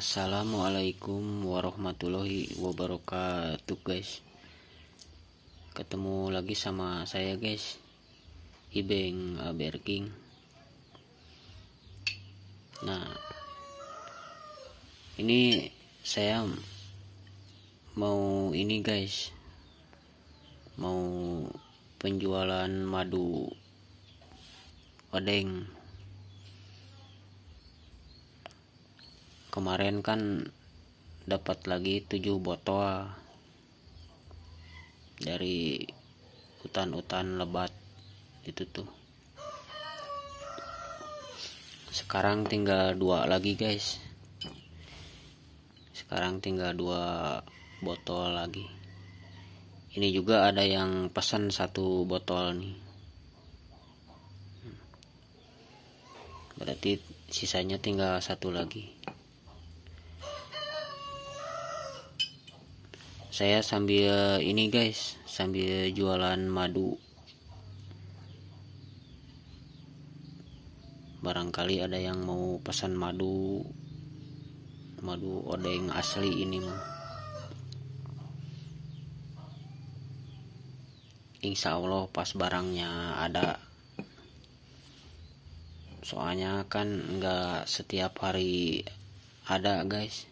Assalamualaikum warahmatullahi wabarakatuh guys Ketemu lagi sama saya guys Ibeng berking. Nah Ini saya Mau ini guys Mau penjualan madu Odeng kemarin kan dapat lagi 7 botol dari hutan-hutan lebat itu tuh sekarang tinggal dua lagi guys sekarang tinggal dua botol lagi ini juga ada yang pesan satu botol nih berarti sisanya tinggal satu lagi saya sambil ini guys sambil jualan madu barangkali ada yang mau pesan madu madu odeng asli ini mah insya Allah pas barangnya ada soalnya kan nggak setiap hari ada guys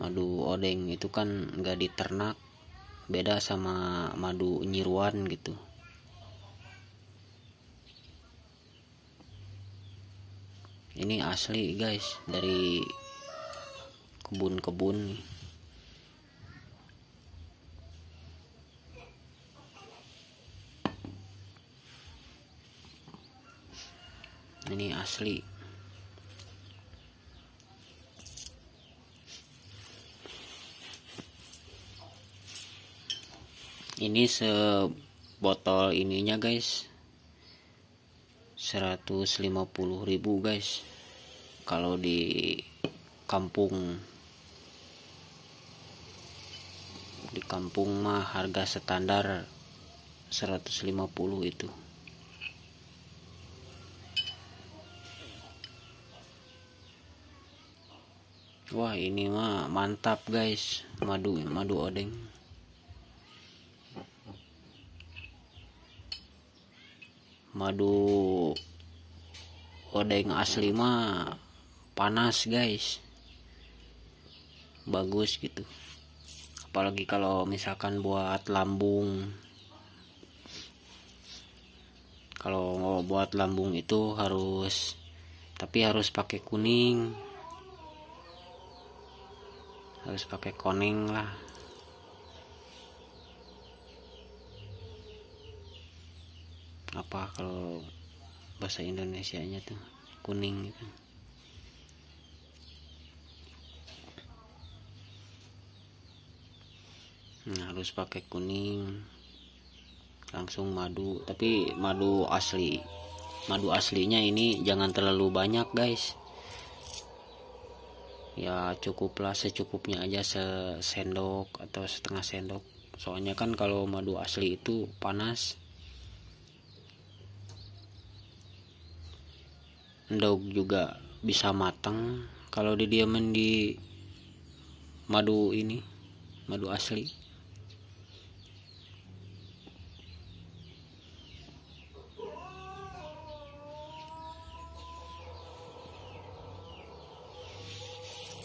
madu odeng itu kan nggak diternak beda sama madu nyiruan gitu ini asli guys dari kebun-kebun ini asli ini sebotol ininya guys 150.000 guys kalau di kampung di kampung mah harga standar 150 itu wah ini mah mantap guys madu madu odeng madu odeng asli mah panas guys bagus gitu apalagi kalau misalkan buat lambung kalau mau buat lambung itu harus tapi harus pakai kuning harus pakai koning lah apa kalau bahasa Indonesia-nya tuh kuning gitu nah, harus pakai kuning langsung madu tapi madu asli madu aslinya ini jangan terlalu banyak guys ya cukuplah secukupnya aja sesendok atau setengah sendok soalnya kan kalau madu asli itu panas endog juga bisa matang kalau didiamin di madu ini madu asli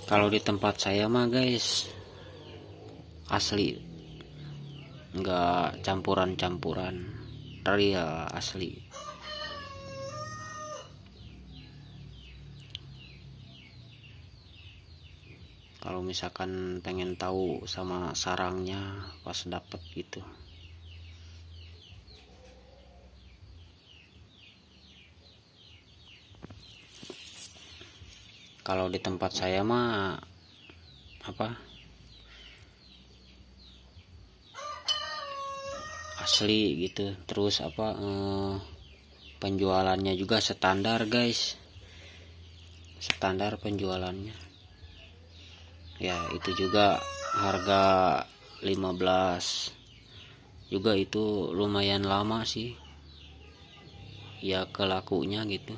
kalau di tempat saya mah guys asli nggak campuran-campuran real asli kalau misalkan pengen tahu sama sarangnya pas dapet gitu kalau di tempat saya mah apa asli gitu terus apa eh, penjualannya juga standar guys standar penjualannya ya itu juga harga 15 juga itu lumayan lama sih ya kelakunya gitu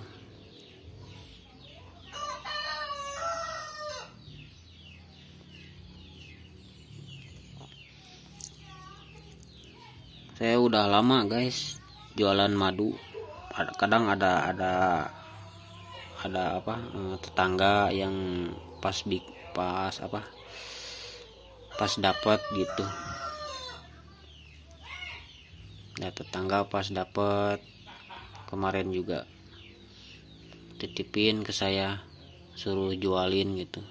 saya udah lama guys jualan madu kadang ada ada ada apa eh, tetangga yang pas big pas apa pas dapat gitu ya tetangga pas dapat kemarin juga titipin ke saya suruh jualin gitu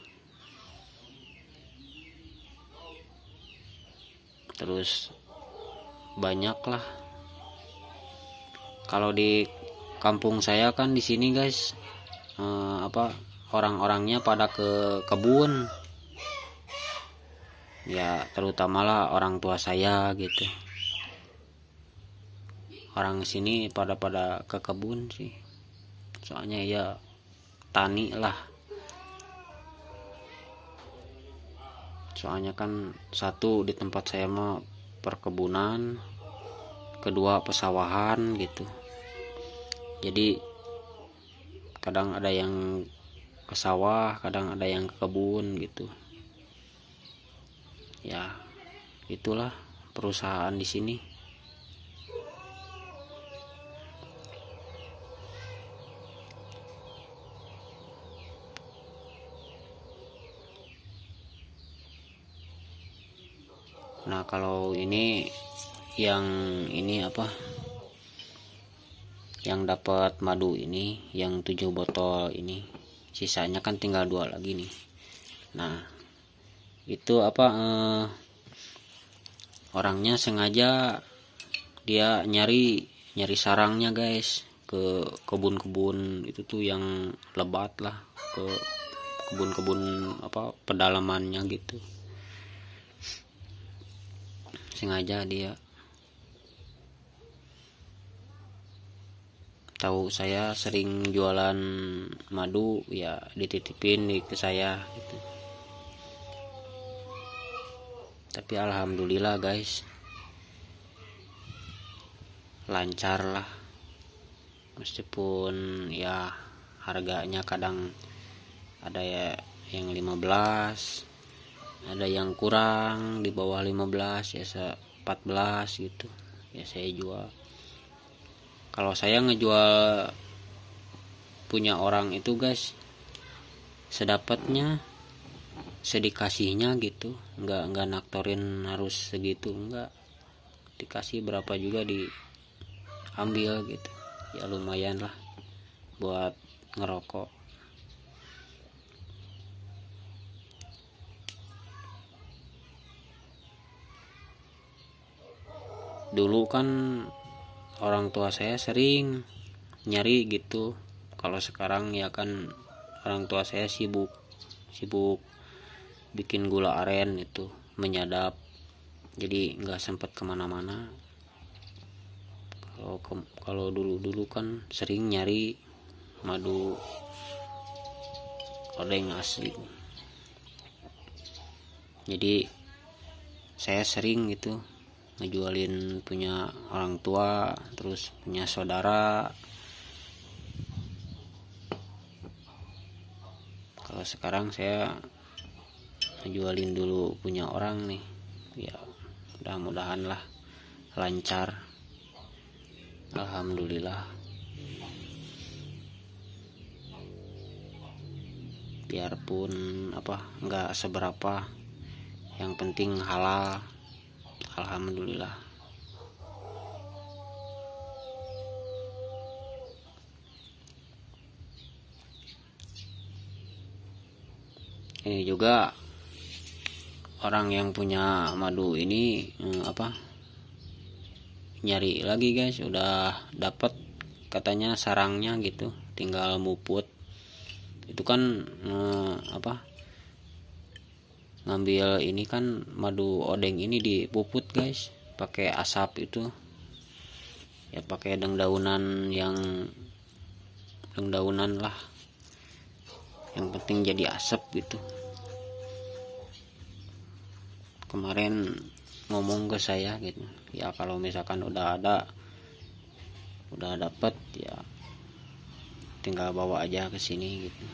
terus banyak lah kalau di kampung saya kan di sini guys eh, apa orang-orangnya pada ke kebun ya terutama lah orang tua saya gitu orang sini pada pada ke kebun sih soalnya ya tani lah soalnya kan satu di tempat saya mah perkebunan kedua pesawahan gitu jadi kadang ada yang ke sawah kadang ada yang ke kebun gitu ya itulah perusahaan di sini Nah kalau ini yang ini apa yang dapat madu ini yang tujuh botol ini sisanya kan tinggal dua lagi nih nah itu apa eh, orangnya sengaja dia nyari nyari sarangnya guys ke kebun-kebun itu tuh yang lebat lah ke kebun-kebun apa pedalamannya gitu sengaja dia tahu saya sering jualan madu ya dititipin di ke saya gitu. tapi alhamdulillah guys lancar lah meskipun ya harganya kadang ada ya yang 15 ada yang kurang di bawah 15 ya 14 gitu ya saya jual kalau saya ngejual punya orang itu guys sedapatnya sedikasihnya gitu nggak nggak naktorin harus segitu nggak dikasih berapa juga diambil gitu ya lumayan lah buat ngerokok dulu kan orang tua saya sering nyari gitu kalau sekarang ya kan orang tua saya sibuk sibuk bikin gula aren itu menyadap jadi nggak sempat kemana-mana kalau ke, kalau dulu dulu kan sering nyari madu odeng asli jadi saya sering gitu ngejualin punya orang tua terus punya saudara kalau sekarang saya ngejualin dulu punya orang nih ya mudah-mudahan lah lancar Alhamdulillah biarpun apa nggak seberapa yang penting halal Alhamdulillah ini juga orang yang punya madu ini eh, apa nyari lagi guys udah dapat katanya sarangnya gitu tinggal muput itu kan eh, apa ngambil ini kan madu odeng ini dipuput guys pakai asap itu ya pakai daun-daunan yang daun-daunan lah yang penting jadi asap gitu kemarin ngomong ke saya gitu ya kalau misalkan udah ada udah dapet ya tinggal bawa aja ke sini gitu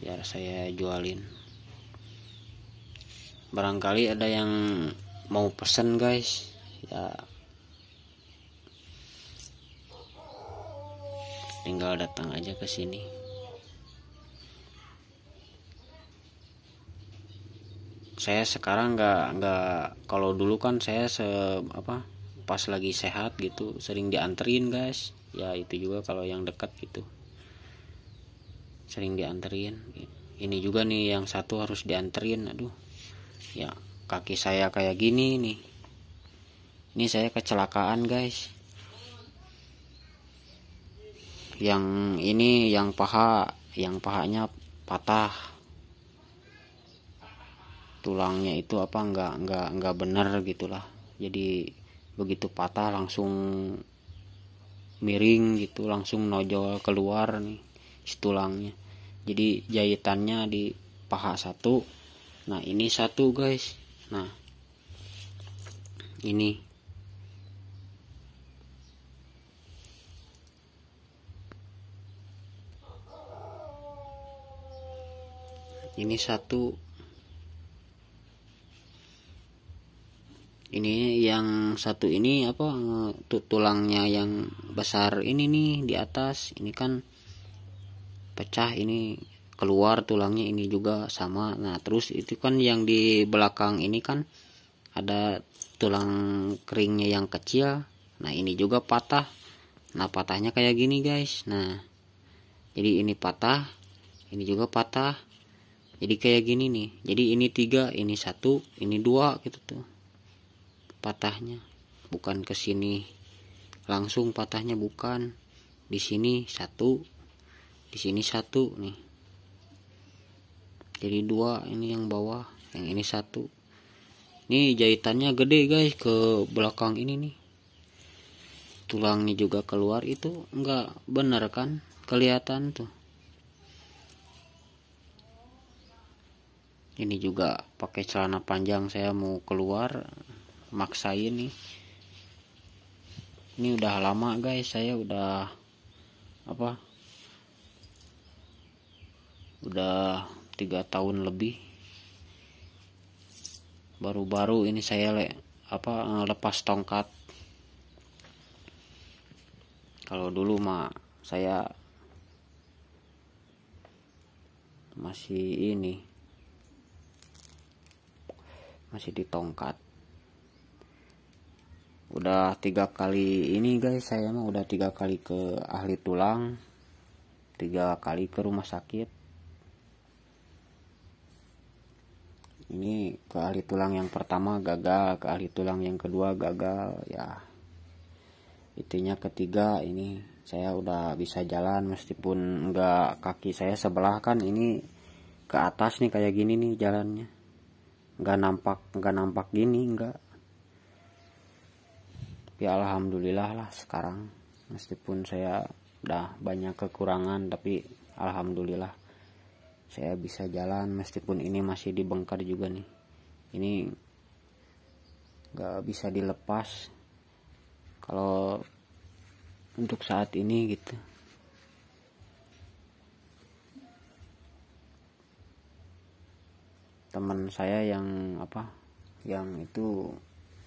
biar saya jualin barangkali ada yang mau pesen guys ya tinggal datang aja ke sini saya sekarang nggak nggak kalau dulu kan saya se apa pas lagi sehat gitu sering dianterin guys ya itu juga kalau yang dekat gitu sering dianterin ini juga nih yang satu harus dianterin aduh ya kaki saya kayak gini nih ini saya kecelakaan guys yang ini yang paha yang pahanya patah tulangnya itu apa Enggak enggak enggak bener gitulah jadi begitu patah langsung miring gitu langsung nojol keluar nih si tulangnya jadi jahitannya di paha satu nah ini satu guys nah ini ini satu ini yang satu ini apa tulangnya yang besar ini nih di atas ini kan pecah ini keluar tulangnya ini juga sama nah terus itu kan yang di belakang ini kan ada tulang keringnya yang kecil nah ini juga patah nah patahnya kayak gini guys nah jadi ini patah ini juga patah jadi kayak gini nih jadi ini tiga ini satu ini dua gitu tuh patahnya bukan ke sini langsung patahnya bukan di sini satu di sini satu nih jadi dua ini yang bawah yang ini satu ini jahitannya gede guys ke belakang ini nih tulangnya juga keluar itu enggak bener kan kelihatan tuh ini juga pakai celana panjang saya mau keluar maksa ini. ini udah lama guys saya udah apa udah tiga tahun lebih baru-baru ini saya le, apa lepas tongkat kalau dulu mah saya masih ini masih di tongkat udah tiga kali ini guys saya mah udah tiga kali ke ahli tulang tiga kali ke rumah sakit ini ke ahli tulang yang pertama gagal ke ahli tulang yang kedua gagal ya intinya ketiga ini saya udah bisa jalan meskipun enggak kaki saya sebelah kan ini ke atas nih kayak gini nih jalannya nggak nampak nggak nampak gini nggak tapi alhamdulillah lah sekarang meskipun saya udah banyak kekurangan tapi alhamdulillah saya bisa jalan meskipun ini masih dibengkar juga nih ini nggak bisa dilepas kalau untuk saat ini gitu teman saya yang apa yang itu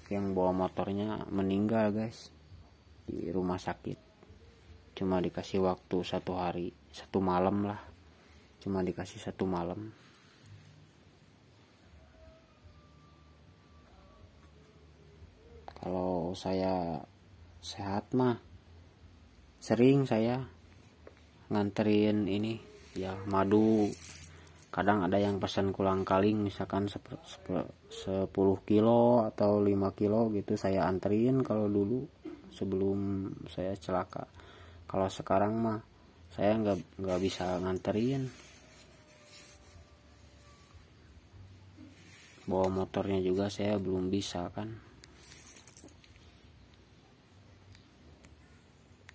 yang bawa motornya meninggal guys di rumah sakit cuma dikasih waktu satu hari satu malam lah cuma dikasih satu malam kalau saya sehat mah sering saya nganterin ini ya madu kadang ada yang pesan kulang kaling misalkan 10 kilo atau 5 kilo gitu saya anterin kalau dulu sebelum saya celaka kalau sekarang mah saya nggak nggak bisa nganterin bawa motornya juga saya belum bisa kan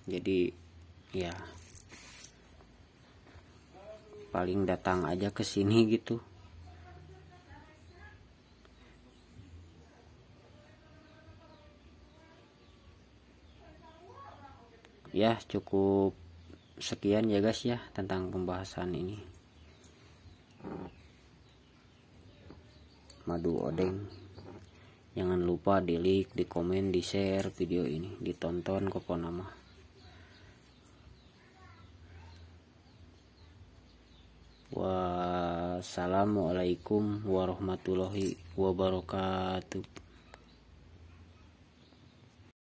jadi ya paling datang aja ke sini gitu ya cukup sekian ya guys ya tentang pembahasan ini madu odeng jangan lupa di like di komen di share video ini ditonton ke ponama wassalamualaikum warahmatullahi wabarakatuh